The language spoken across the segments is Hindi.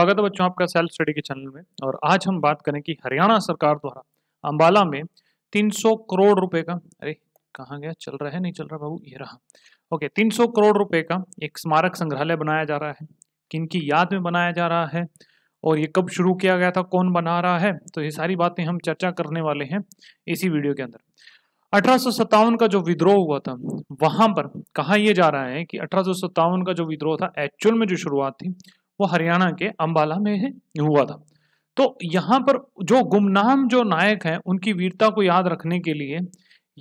स्वागत है बच्चों आपका सेल्फ स्टडी के चैनल में और आज हम बात करें कि हरियाणा सरकार द्वारा अंबाला में 300 करोड़ रुपए का अरे कहाँ गया चल रहा है नहीं चल रहा बाबू ये रहा ओके 300 करोड़ रुपए का एक स्मारक संग्रहालय बनाया जा रहा है किनकी याद में बनाया जा रहा है और ये कब शुरू किया गया था कौन बना रहा है तो ये सारी बातें हम चर्चा करने वाले हैं इसी वीडियो के अंदर अठारह का जो विद्रोह हुआ था वहां पर कहा यह जा रहा है कि अठारह का जो विद्रोह था एक्चुअल में जो शुरुआत थी वो हरियाणा के अंबाला में हुआ था तो यहाँ पर जो गुमनाम जो नायक हैं उनकी वीरता को याद रखने के लिए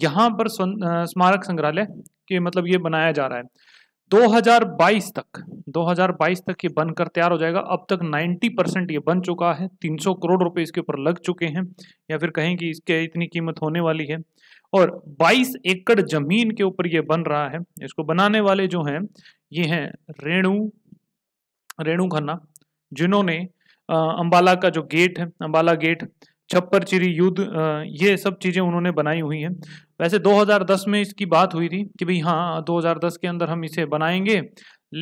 यहाँ पर स्मारक संग्रहालय के मतलब ये बनाया जा रहा है 2022 तक 2022 तक ये बनकर तैयार हो जाएगा अब तक 90 परसेंट ये बन चुका है 300 करोड़ रुपए इसके ऊपर लग चुके हैं या फिर कहें कि इसके इतनी कीमत होने वाली है और 22 एकड़ जमीन के ऊपर ये बन रहा है इसको बनाने वाले जो हैं ये हैं रेणु रेणु खन्ना जिन्होंने अम्बाला का जो गेट है अम्बाला गेट छप्पर चिरी युद्ध ये सब चीज़ें उन्होंने बनाई हुई हैं वैसे 2010 में इसकी बात हुई थी कि भाई हाँ 2010 के अंदर हम इसे बनाएंगे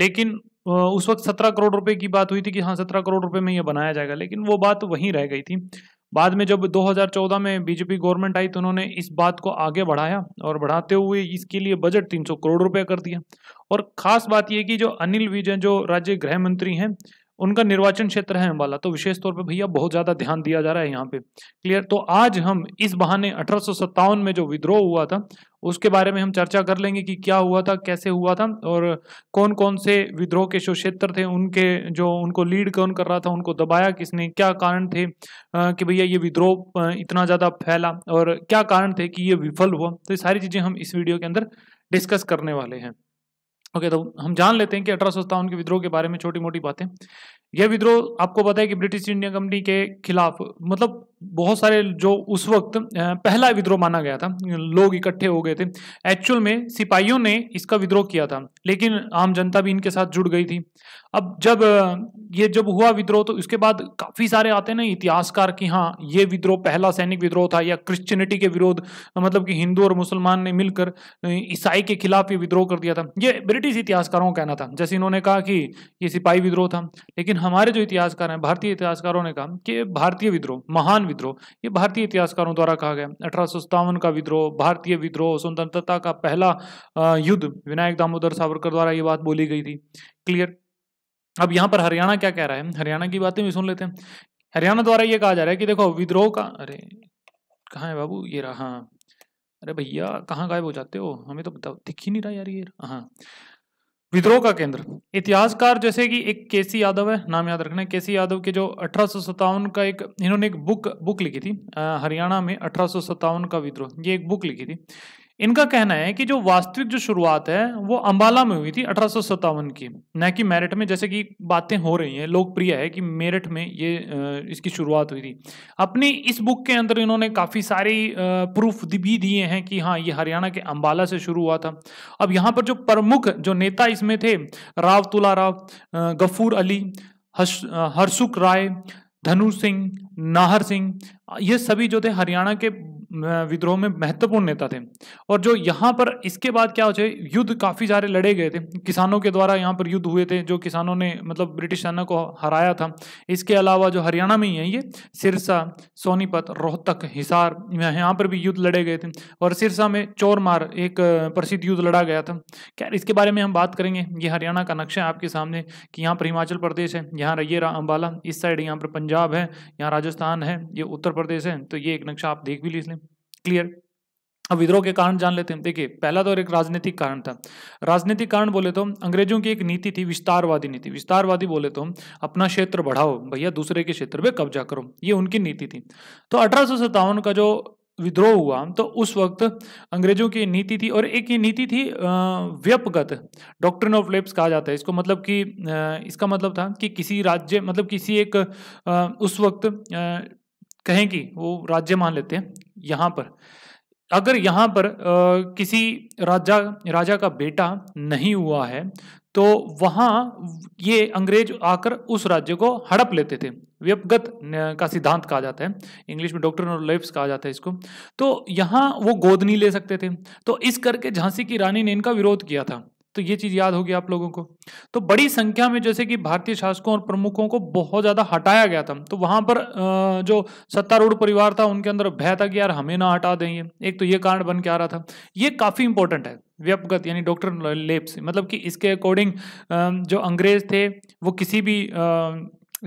लेकिन उस वक्त 17 करोड़ रुपए की बात हुई थी कि हाँ 17 करोड़ रुपए में ये बनाया जाएगा लेकिन वो बात वहीं रह गई थी बाद में जब 2014 में बीजेपी गवर्नमेंट आई तो उन्होंने इस बात को आगे बढ़ाया और बढ़ाते हुए इसके लिए बजट 300 करोड़ रुपए कर दिया और खास बात यह कि जो अनिल विजय जो राज्य गृह मंत्री हैं उनका निर्वाचन क्षेत्र है अम्बाला तो विशेष तौर पे भैया बहुत ज़्यादा ध्यान दिया जा रहा है यहाँ पे क्लियर तो आज हम इस बहाने अठारह में जो विद्रोह हुआ था उसके बारे में हम चर्चा कर लेंगे कि क्या हुआ था कैसे हुआ था और कौन कौन से विद्रोह के जो क्षेत्र थे उनके जो उनको लीड कौन कर रहा था उनको दबाया किसने क्या कारण थे कि भैया ये विद्रोह इतना ज़्यादा फैला और क्या कारण थे कि ये विफल हुआ तो ये सारी चीज़ें हम इस वीडियो के अंदर डिस्कस करने वाले हैं ओके तो हम जान लेते हैं कि अठारह के विद्रोह के बारे में छोटी मोटी बातें यह विद्रोह आपको पता है कि ब्रिटिश इंडिया कंपनी के खिलाफ मतलब बहुत सारे जो उस वक्त पहला विद्रोह माना गया था लोग इकट्ठे हो गए थे एक्चुअल में सिपाहियों ने इसका विद्रोह किया था लेकिन आम जनता भी इनके साथ जुड़ गई थी अब जब ये जब हुआ विद्रोह तो उसके बाद काफ़ी सारे आते हैं ना इतिहासकार कि हाँ ये विद्रोह पहला सैनिक विद्रोह था या क्रिश्चियनिटी के विरोध मतलब कि हिंदू और मुसलमान ने मिलकर ईसाई के खिलाफ ये विद्रोह कर दिया था ये ब्रिटिश इतिहासकारों का कहना था जैसे इन्होंने कहा कि ये सिपाही विद्रोह था लेकिन हमारे जो इतिहासकार हैं भारतीय इतिहासकारों ने कहा कि भारतीय विद्रोह महान विद्रोह ये भारतीय इतिहासकारों द्वारा कहा गया अठारह का विद्रोह भारतीय विद्रोह स्वतंत्रता का पहला युद्ध विनायक दामोदर सावरकर द्वारा ये बात बोली गई थी क्लियर अब यहां पर हरियाणा क्या कह रहा है हरियाणा की बातें भी सुन लेते हैं हरियाणा द्वारा ये कहा जा रहा है कि देखो विद्रोह का अरे कहाँ है बाबू ये रहा हाँ अरे भैया कहाँ गायब हो जाते हो हमें तो बताओ दिख ही नहीं रहा यार ये हाँ विद्रोह का केंद्र इतिहासकार जैसे कि एक केसी यादव है नाम याद रखना केसी यादव के जो अठारह का एक इन्होंने एक बुक बुक लिखी थी हरियाणा में अठारह का विद्रोह ये एक बुक लिखी थी इनका कहना है कि जो वास्तविक जो शुरुआत है वो अंबाला में हुई थी अठारह की न कि मेरठ में जैसे कि बातें हो रही हैं लोकप्रिय है कि मेरठ में ये इसकी शुरुआत हुई थी अपनी इस बुक के अंदर इन्होंने काफ़ी सारी प्रूफ भी दिए हैं कि हाँ ये हरियाणा के अंबाला से शुरू हुआ था अब यहाँ पर जो प्रमुख जो नेता इसमें थे राव तुला राव गफूर अली हर्षुक राय धनु सिंह नाहर सिंह ये सभी जो थे हरियाणा के विद्रोह में महत्वपूर्ण नेता थे और जो यहाँ पर इसके बाद क्या हो चाहे युद्ध काफ़ी सारे लड़े गए थे किसानों के द्वारा यहाँ पर युद्ध हुए थे जो किसानों ने मतलब ब्रिटिश सेना को हराया था इसके अलावा जो हरियाणा में ही है ये सिरसा सोनीपत रोहतक हिसार यहाँ पर भी युद्ध लड़े गए थे और सिरसा में चोरमार एक प्रसिद्ध युद्ध लड़ा गया था क्या इसके बारे में हम बात करेंगे ये हरियाणा का नक्शा है आपके सामने कि यहाँ पर हिमाचल प्रदेश है यहाँ रहिए अम्बाला इस साइड यहाँ पर पंजाब है यहाँ राजस्थान है ये उत्तर प्रदेश है तो ये एक नक्शा आप देख भी लीजिए क्लियर अब विद्रोह के कारण जान लेते हैं देखिए पहला तो एक राजनीतिक कारण था राजनीतिक कारण बोले तो अंग्रेजों की एक नीति थी विस्तारवादी नीति विस्तारवादी बोले तो अपना क्षेत्र बढ़ाओ भैया दूसरे के क्षेत्र पे कब्जा करो ये उनकी नीति थी तो अठारह का जो विद्रोह हुआ तो उस वक्त अंग्रेजों की नीति थी और एक ये नीति थी व्यपगत डॉक्ट्रिन ऑफ लेप्स कहा जाता है इसको मतलब कि इसका मतलब था कि किसी राज्य मतलब किसी एक उस वक्त कहें कि वो राज्य मान लेते हैं यहाँ पर अगर यहाँ पर आ, किसी राजा राजा का बेटा नहीं हुआ है तो वहाँ ये अंग्रेज आकर उस राज्य को हड़प लेते थे व्यपगत का सिद्धांत कहा जाता है इंग्लिश में डॉक्टर नोलेप्स कहा जाता है इसको तो यहाँ वो गोद नहीं ले सकते थे तो इस करके झांसी की रानी ने इनका विरोध किया था तो ये चीज़ याद होगी आप लोगों को तो बड़ी संख्या में जैसे कि भारतीय शासकों और प्रमुखों को बहुत ज़्यादा हटाया गया था तो वहाँ पर जो सत्तारूढ़ परिवार था उनके अंदर भय था कि यार हमें ना हटा देंगे एक तो ये कारण बन के आ रहा था ये काफ़ी इंपॉर्टेंट है व्यपगत यानी डॉक्टर लेप्स मतलब कि इसके अकॉर्डिंग जो अंग्रेज थे वो किसी भी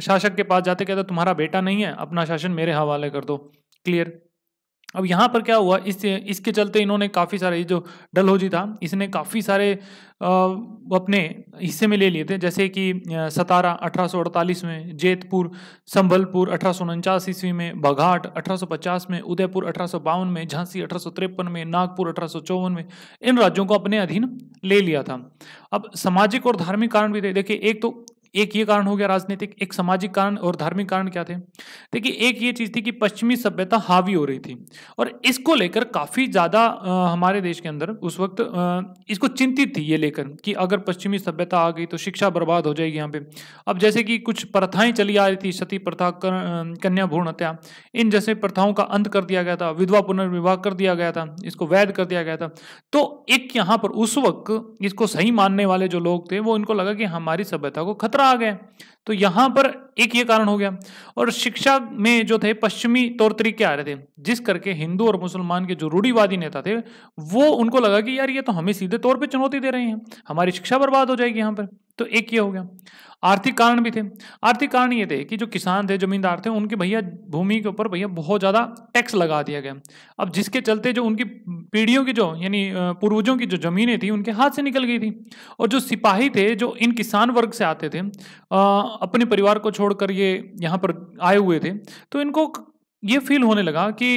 शासक के पास जाते कहते तुम्हारा बेटा नहीं है अपना शासन मेरे हवाले कर दो क्लियर अब यहाँ पर क्या हुआ इस इसके चलते इन्होंने काफ़ी सारे जो डलहौजी था इसने काफ़ी सारे अपने हिस्से में ले लिए थे जैसे कि सतारा अठारह में जेतपुर संभलपुर अठारह ईस्वी में बघाट 1850 में उदयपुर अठारह में झांसी अठारह में नागपुर अठारह में इन राज्यों को अपने अधीन ले लिया था अब सामाजिक और धार्मिक कारण भी थे देखिए एक तो एक ये कारण हो गया राजनीतिक एक सामाजिक कारण और धार्मिक कारण क्या थे देखिए एक ये चीज़ थी कि पश्चिमी सभ्यता हावी हो रही थी और इसको लेकर काफ़ी ज़्यादा हमारे देश के अंदर उस वक्त आ, इसको चिंतित थी ये लेकर कि अगर पश्चिमी सभ्यता आ गई तो शिक्षा बर्बाद हो जाएगी यहाँ पे अब जैसे कि कुछ प्रथाएं चली आ रही थी सती प्रथा कन्या भ्रूण हत्या इन जैसे प्रथाओं का अंत कर दिया गया था विधवा पुनर्विवाह कर दिया गया था इसको वैध कर दिया गया था तो एक यहाँ पर उस वक्त इसको सही मानने वाले जो लोग थे वो इनको लगा कि हमारी सभ्यता को खतरा आ गए तो यहां पर एक ये कारण हो गया और शिक्षा में जो थे पश्चिमी तौर तरीके आ रहे थे जिस करके हिंदू और मुसलमान के जो रूढ़ीवादी नेता थे वो उनको लगा कि यार ये तो हमें सीधे तौर पे चुनौती दे रहे हैं हमारी शिक्षा बर्बाद हो जाएगी यहां पर तो एक ये हो गया आर्थिक कारण भी थे आर्थिक कारण ये थे कि जो किसान थे जमींदार थे उनके भैया भूमि के ऊपर भैया बहुत ज़्यादा टैक्स लगा दिया गया अब जिसके चलते जो उनकी पीढ़ियों की जो यानी पूर्वजों की जो ज़मीनें थी उनके हाथ से निकल गई थी और जो सिपाही थे जो इन किसान वर्ग से आते थे अपने परिवार को छोड़कर ये यहाँ पर आए हुए थे तो इनको ये फील होने लगा कि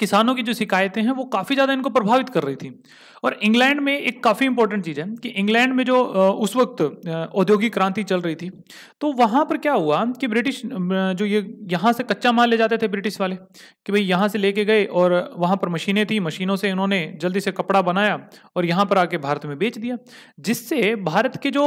किसानों की जो शिकायतें हैं वो काफ़ी ज़्यादा इनको प्रभावित कर रही थी और इंग्लैंड में एक काफ़ी इंपॉर्टेंट चीज़ है कि इंग्लैंड में जो उस वक्त औद्योगिक क्रांति चल रही थी तो वहाँ पर क्या हुआ कि ब्रिटिश जो ये यहाँ से कच्चा माल ले जाते थे ब्रिटिश वाले कि भाई यहाँ से लेके गए और वहाँ पर मशीनें थी मशीनों से इन्होंने जल्दी से कपड़ा बनाया और यहाँ पर आके भारत में बेच दिया जिससे भारत के जो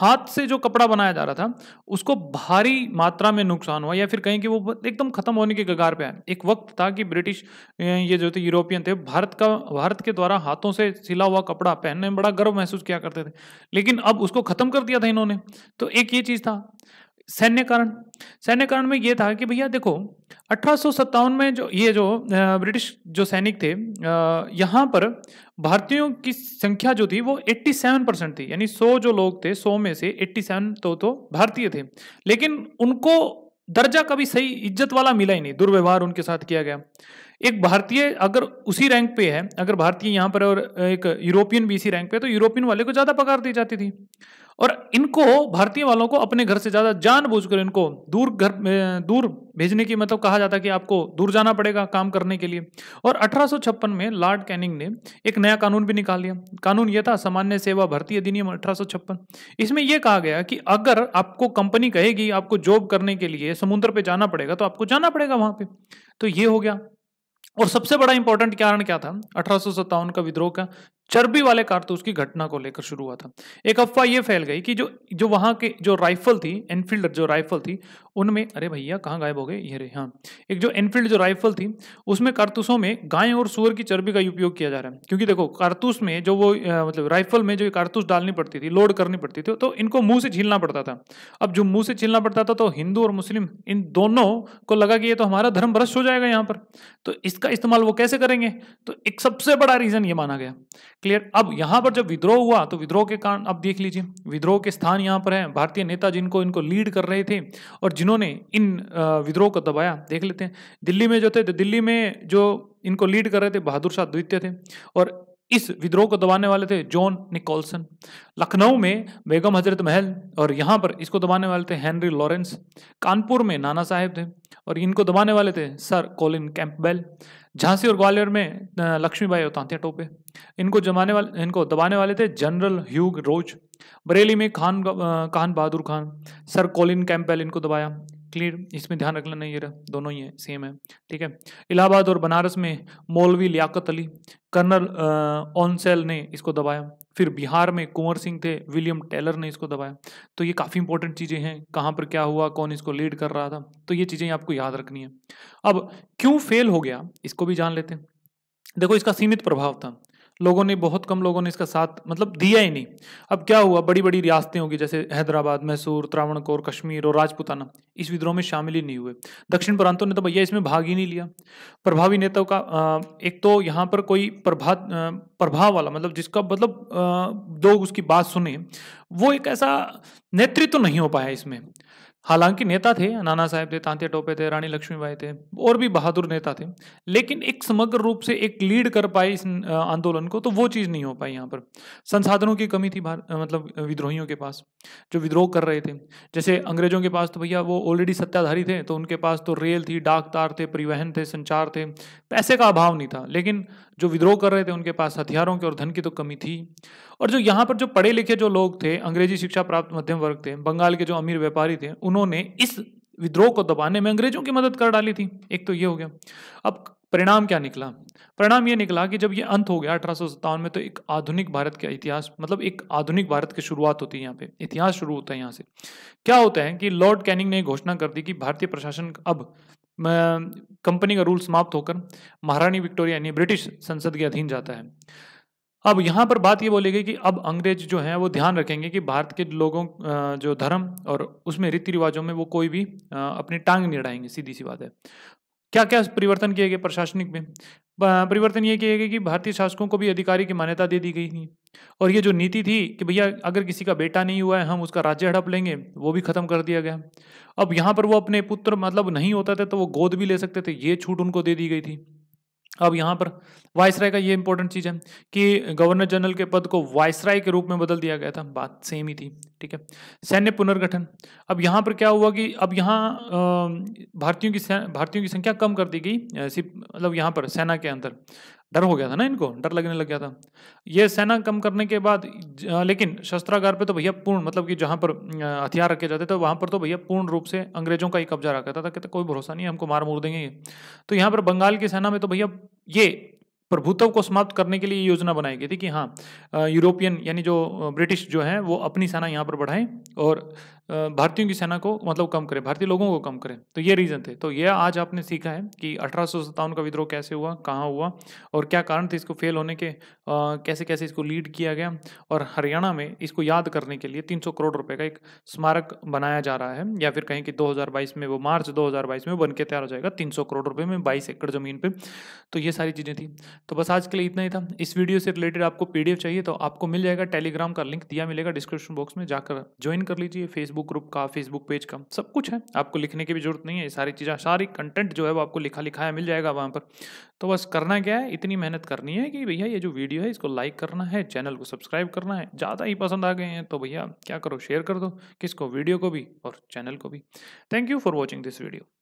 हाथ से जो कपड़ा बनाया जा रहा था उसको भारी मात्रा में नुकसान हुआ या फिर कहें कि वो एकदम ख़त्म होने के कगार पर आया एक वक्त था कि ब्रिटिश ये जो थे यूरोपियन थे भारत का भारत के द्वारा हाथों से सिला हुआ कपड़ा पहनने में बड़ा गर्व महसूस किया करते थे लेकिन अब उसको खत्म कर दिया था इन्होंने तो एक ये चीज़ था सैन्य कारण सैन्य कारण में ये था कि भैया देखो अठारह में जो ये जो ब्रिटिश जो सैनिक थे यहाँ पर भारतीयों की संख्या जो थी वो 87 परसेंट थी यानी 100 जो लोग थे 100 में से 87 तो तो भारतीय थे लेकिन उनको दर्जा कभी सही इज्जत वाला मिला ही नहीं दुर्व्यवहार उनके साथ किया गया एक भारतीय अगर उसी रैंक पे है अगर भारतीय यहाँ पर और एक यूरोपियन भी इसी रैंक पे है तो यूरोपियन वाले को ज़्यादा पगार दी जाती थी और इनको भारतीय वालों को अपने घर से ज़्यादा जानबूझकर इनको दूर घर दूर भेजने की मतलब कहा जाता कि आपको दूर जाना पड़ेगा काम करने के लिए और अठारह में लॉर्ड कैनिंग ने एक नया कानून भी निकाल लिया कानून यह था सामान्य सेवा भर्ती अधिनियम अठारह इसमें यह कहा गया कि अगर आपको कंपनी कहेगी आपको जॉब करने के लिए समुद्र पर जाना पड़ेगा तो आपको जाना पड़ेगा वहाँ पर तो ये हो गया और सबसे बड़ा इंपॉर्टेंट कारण क्या था अठारह का विद्रोह का चर्बी वाले कारतूस की घटना को लेकर शुरू हुआ था एक अफवाह यह फैल गई कि जो जो वहाँ के जो राइफल थी एनफील्ड जो राइफल थी उनमें अरे भैया कहाँ गायब हो गए ये रे हाँ एक जो एनफील्ड जो राइफल थी उसमें कारतूसों में गाय और सुअर की चर्बी का उपयोग किया जा रहा है क्योंकि देखो कारतूस में जो वो मतलब राइफल में जो कारतूस डालनी पड़ती थी लोड करनी पड़ती थी तो इनको मुंह से छीलना पड़ता था अब जो मुंह से छीलना पड़ता था तो हिंदू और मुस्लिम इन दोनों को लगा कि ये तो हमारा धर्म भ्रष्ट हो जाएगा यहाँ पर तो इसका इस्तेमाल वो कैसे करेंगे तो एक सबसे बड़ा रीज़न ये माना गया क्लियर अब यहाँ पर जब विद्रोह हुआ तो विद्रोह के कारण अब देख लीजिए विद्रोह के स्थान यहाँ पर हैं भारतीय नेता जिनको इनको लीड कर रहे थे और जिन्होंने इन विद्रोह को दबाया देख लेते हैं दिल्ली में जो थे तो दिल्ली में जो इनको लीड कर रहे थे बहादुर शाह द्वितीय थे और इस विद्रोह को दबाने वाले थे जॉन निकोलसन लखनऊ में बेगम हजरत महल और यहाँ पर इसको दबाने वाले थे हेनरी लॉरेंस कानपुर में नाना साहेब थे और इनको दबाने वाले थे सर कोलिन कैंपबेल झांसी और ग्वालियर में लक्ष्मीबाई और तांतिया टोपे इनको जमाने वाले इनको दबाने वाले थे जनरल ह्यूग रोज बरेली में Khan Khan Bahadur Khan sir Colin Campbell इनको दबाया क्लियर इसमें ध्यान रख लेना ये रहा दोनों ही है सेम है ठीक है इलाहाबाद और बनारस में मौलवी लियाकत अली कर्नल ऑनसेल ने इसको दबाया फिर बिहार में कुंवर सिंह थे विलियम टेलर ने इसको दबाया तो ये काफ़ी इंपॉर्टेंट चीज़ें हैं कहाँ पर क्या हुआ कौन इसको लीड कर रहा था तो ये चीज़ें आपको याद रखनी है अब क्यों फेल हो गया इसको भी जान लेते हैं देखो इसका सीमित प्रभाव था लोगों ने बहुत कम लोगों ने इसका साथ मतलब दिया ही नहीं अब क्या हुआ बड़ी बड़ी रियासतें होगी जैसे हैदराबाद मैसूर त्रावणकोर कश्मीर और राजपुताना इस विद्रोह में शामिल ही नहीं हुए दक्षिण प्रांतों ने तो भैया इसमें भाग ही नहीं लिया प्रभावी नेताओं का एक तो यहाँ पर कोई प्रभा प्रभाव वाला मतलब जिसका मतलब लोग उसकी बात सुने वो एक ऐसा नेतृत्व तो नहीं हो पाया इसमें हालांकि नेता थे नाना साहेब थे तांते टोपे थे रानी लक्ष्मीबाई थे और भी बहादुर नेता थे लेकिन एक समग्र रूप से एक लीड कर पाई इस आंदोलन को तो वो चीज़ नहीं हो पाई यहाँ पर संसाधनों की कमी थी मतलब विद्रोहियों के पास जो विद्रोह कर रहे थे जैसे अंग्रेजों के पास तो भैया वो ऑलरेडी सत्ताधारी थे तो उनके पास तो रेल थी डाक तार थे परिवहन थे संचार थे पैसे तो का अभाव नहीं था लेकिन जो विद्रोह कर रहे थे उनके पास हथियारों की और धन की तो कमी थी और जो यहाँ पर जो पढ़े लिखे जो लोग थे अंग्रेजी शिक्षा प्राप्त मध्यम वर्ग थे बंगाल के जो अमीर व्यापारी थे उन्होंने उन्होंने इस विद्रोह को दबाने में अंग्रेजों की मदद कर डाली थी एक तो ये हो गया अब परिणाम क्या निकला परिणाम ये निकला कि जब ये अंत हो गया अठारह में तो एक आधुनिक भारत का इतिहास मतलब एक आधुनिक भारत की शुरुआत होती है यहाँ पे इतिहास शुरू होता है यहाँ से क्या होता है कि लॉर्ड कैनिंग ने घोषणा कर दी कि भारतीय प्रशासन अब कंपनी का रूल समाप्त होकर महारानी विक्टोरिया यानी ब्रिटिश संसद के अधीन जाता है अब यहाँ पर बात ये बोलेगी कि अब अंग्रेज जो हैं वो ध्यान रखेंगे कि भारत के लोगों जो धर्म और उसमें रीति रिवाजों में वो कोई भी अपनी टांग नहीं अड़ाएंगे सीधी सी बात है क्या क्या परिवर्तन किए गए प्रशासनिक में परिवर्तन ये किए गए कि भारतीय शासकों को भी अधिकारी की मान्यता दे दी गई थी और ये जो नीति थी कि भैया अगर किसी का बेटा नहीं हुआ है हम उसका राज्य हड़प लेंगे वो भी खत्म कर दिया गया अब यहाँ पर वो अपने पुत्र मतलब नहीं होता था तो वो गोद भी ले सकते थे ये छूट उनको दे दी गई थी अब यहाँ पर वायसराय का ये इंपॉर्टेंट चीज़ है कि गवर्नर जनरल के पद को वायसराय के रूप में बदल दिया गया था बात सेम ही थी ठीक है सैन्य पुनर्गठन अब यहाँ पर क्या हुआ कि अब यहाँ भारतीयों की भारतीयों की संख्या कम कर दी गई मतलब यहाँ पर सेना के अंदर डर हो गया था ना इनको डर लगने लग गया था ये सेना कम करने के बाद लेकिन शस्त्रागार पे तो भैया पूर्ण मतलब कि जहाँ पर हथियार रखे जाते थे वहाँ पर तो भैया पूर्ण रूप से अंग्रेजों का ही कब्जा रखा था कहते तो कोई भरोसा नहीं है हमको मार मोड़ देंगे ये तो यहाँ पर बंगाल की सेना में तो भैया ये प्रभुत्व को समाप्त करने के लिए योजना बनाई गई थी कि हाँ यूरोपियन यानी जो ब्रिटिश जो है वो अपनी सेना यहाँ पर बढ़ाएं और भारतीयों की सेना को मतलब कम करें भारतीय लोगों को कम करें तो ये रीज़न थे तो ये आज आपने सीखा है कि अठारह का विद्रोह कैसे हुआ कहाँ हुआ और क्या कारण थे इसको फेल होने के आ, कैसे कैसे इसको लीड किया गया और हरियाणा में इसको याद करने के लिए 300 करोड़ रुपए का एक स्मारक बनाया जा रहा है या फिर कहें कि दो में वो मार्च दो में बन के तैयार हो जाएगा तीन करोड़ रुपये में बाईस एकड़ ज़मीन पर तो ये सारी चीज़ें थी तो बस आज के लिए इतना ही था इस वीडियो से रिलेटेड आपको पी चाहिए तो आपको मिल जाएगा टेलीग्राम का लिंक दिया मिलेगा डिस्क्रिप्शन बॉक्स में जाकर ज्वाइन कर लीजिए फेसबुक फेसबुक ग्रुप का फेसबुक पेज का सब कुछ है आपको लिखने की भी जरूरत नहीं है ये सारी चीज़ें सारी कंटेंट जो है वो आपको लिखा लिखाया मिल जाएगा वहाँ पर तो बस करना क्या है इतनी मेहनत करनी है कि भैया ये जो वीडियो है इसको लाइक करना है चैनल को सब्सक्राइब करना है ज़्यादा ही पसंद आ गए हैं तो भैया क्या करो शेयर कर दो किसको वीडियो को भी और चैनल को भी thank you for watching this video